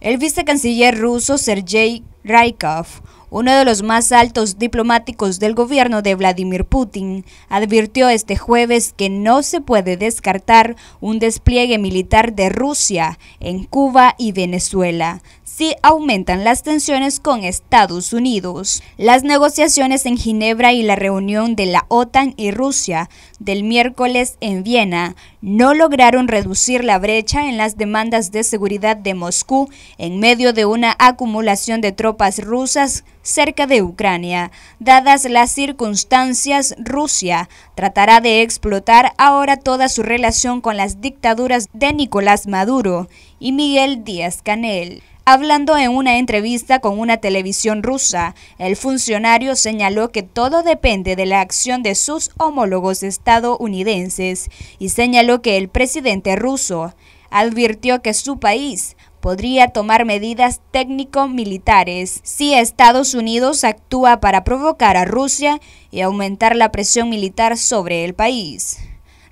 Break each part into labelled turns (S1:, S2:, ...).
S1: El vicecanciller este ruso Sergei Rykov, uno de los más altos diplomáticos del gobierno de Vladimir Putin, advirtió este jueves que no se puede descartar un despliegue militar de Rusia en Cuba y Venezuela si aumentan las tensiones con Estados Unidos. Las negociaciones en Ginebra y la reunión de la OTAN y Rusia del miércoles en Viena no lograron reducir la brecha en las demandas de seguridad de Moscú en medio de una acumulación de tropas rusas cerca de Ucrania. Dadas las circunstancias, Rusia tratará de explotar ahora toda su relación con las dictaduras de Nicolás Maduro y Miguel Díaz Canel. Hablando en una entrevista con una televisión rusa, el funcionario señaló que todo depende de la acción de sus homólogos estadounidenses y señaló que el presidente ruso advirtió que su país podría tomar medidas técnico-militares si Estados Unidos actúa para provocar a Rusia y aumentar la presión militar sobre el país.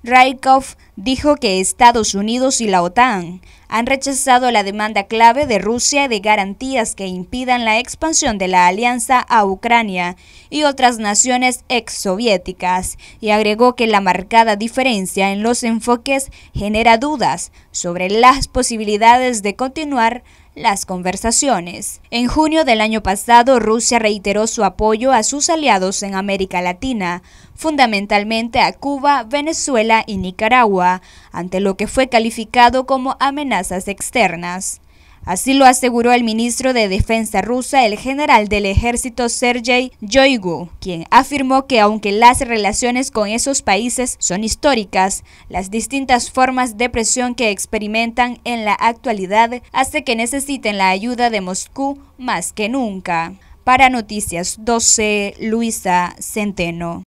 S1: Rykov dijo que Estados Unidos y la OTAN han rechazado la demanda clave de Rusia de garantías que impidan la expansión de la alianza a Ucrania y otras naciones exsoviéticas, y agregó que la marcada diferencia en los enfoques genera dudas sobre las posibilidades de continuar las conversaciones. En junio del año pasado, Rusia reiteró su apoyo a sus aliados en América Latina, fundamentalmente a Cuba, Venezuela y Nicaragua, ante lo que fue calificado como amenaza externas. Así lo aseguró el ministro de Defensa rusa, el general del ejército Sergei Shoigu, quien afirmó que aunque las relaciones con esos países son históricas, las distintas formas de presión que experimentan en la actualidad hace que necesiten la ayuda de Moscú más que nunca. Para Noticias 12, Luisa Centeno.